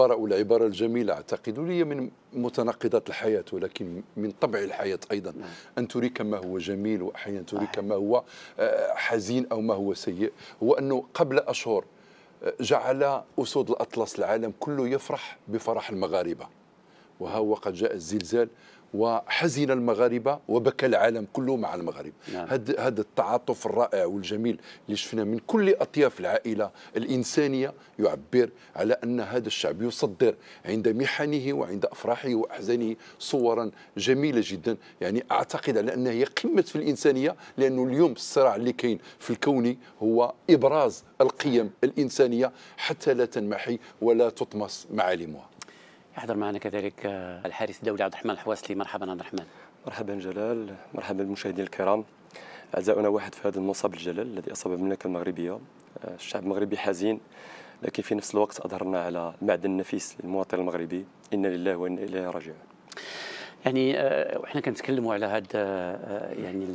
قرأوا العبارة الجميلة أعتقد هي من متناقضات الحياة ولكن من طبع الحياة أيضا نعم. أن تريك ما هو جميل وأحيانا تريك ما هو آه، حزين أو ما هو سيء هو أنه قبل أشهر آه، جعل أسود الأطلس العالم كله يفرح بفرح المغاربة وها هو قد جاء الزلزال وحزن المغاربه وبكى العالم كله مع المغرب نعم. هذا هذا التعاطف الرائع والجميل اللي شفناه من كل اطياف العائله الانسانيه يعبر على ان هذا الشعب يصدر عند محنه وعند افراحه واحزانه صورا جميله جدا يعني اعتقد على انها هي قمه في الانسانيه لانه اليوم الصراع اللي كاين في الكون هو ابراز القيم الانسانيه حتى لا تنمحي ولا تطمس معالمها يحضر معنا كذلك آه، الحارس الدولي عبد الرحمن الحواسلي مرحبا عبد الرحمن مرحبا جلال مرحبا بالمشاهدين الكرام عزاؤنا واحد في هذا المصاب الجلال الذي اصاب المملكه المغربيه آه، الشعب المغربي حزين لكن في نفس الوقت اظهرنا على المعدن النفيس للمواطن المغربي انا لله وانا اليه راجعون يعني آه، احنا كنتكلموا على هذا آه، آه، يعني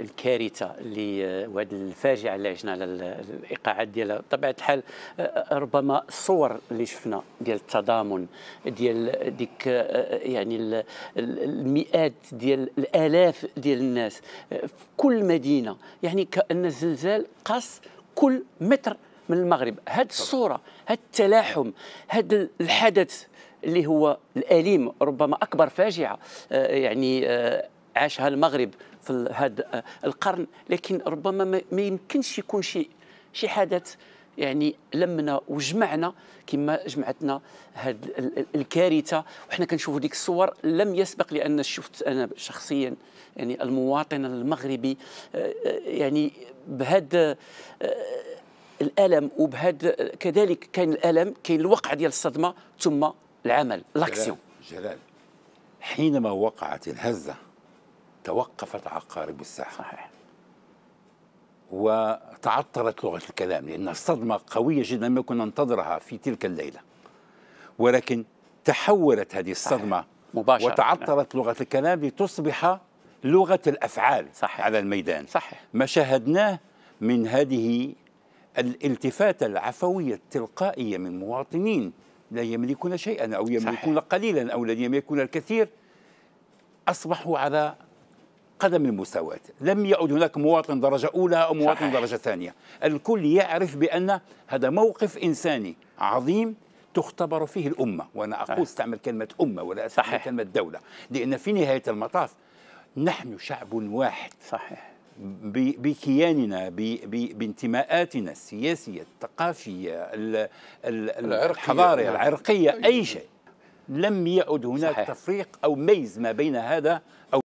الكارثه اللي وهذا الفاجعه اللي عشنا على الايقاعات ديالها بطبيعه الحال ربما الصور اللي شفنا ديال التضامن ديال ديك يعني المئات ديال الالاف ديال الناس في كل مدينه يعني كان الزلزال قص كل متر من المغرب هذه الصوره هذا التلاحم هذا الحدث اللي هو الاليم ربما اكبر فاجعه آه، يعني آه، عاشها المغرب في هذا آه، القرن لكن ربما ما يمكنش يكون شيء شي حدث يعني لمنا وجمعنا كما جمعتنا هذه الكارثه وحنا كنشوفوا ديك الصور لم يسبق لان شفت انا شخصيا يعني المواطن المغربي يعني بهذا الالم وبهذا كذلك كان الالم كاين الوقع ديال الصدمه ثم العمل لاكسيون جلال. حينما وقعت الهزه توقفت عقارب الساحه صحيح وتعطلت لغه الكلام لان الصدمه قويه جدا ما كنا ننتظرها في تلك الليله ولكن تحولت هذه الصدمه صحيح. مباشرة وتعطلت لغة الكلام لتصبح لغة الأفعال صحيح. على الميدان صحيح. ما شاهدناه من هذه الالتفاتة العفوية التلقائية من مواطنين لا يملكون شيئا أو يملكون صحيح. قليلا أو لن يملكون الكثير أصبحوا على قدم المساواة لم يعد هناك مواطن درجة أولى أو مواطن صحيح. درجة ثانية الكل يعرف بأن هذا موقف إنساني عظيم تختبر فيه الأمة وأنا أقول استعمل كلمة أمة ولا أستعمل صحيح. كلمة دولة لأن في نهاية المطاف نحن شعب واحد صحيح بكياننا بانتماءاتنا السياسيه الثقافيه الحضاريه نعم. العرقيه اي أيوة. شيء لم يعد هناك صحيح. تفريق او ميز ما بين هذا او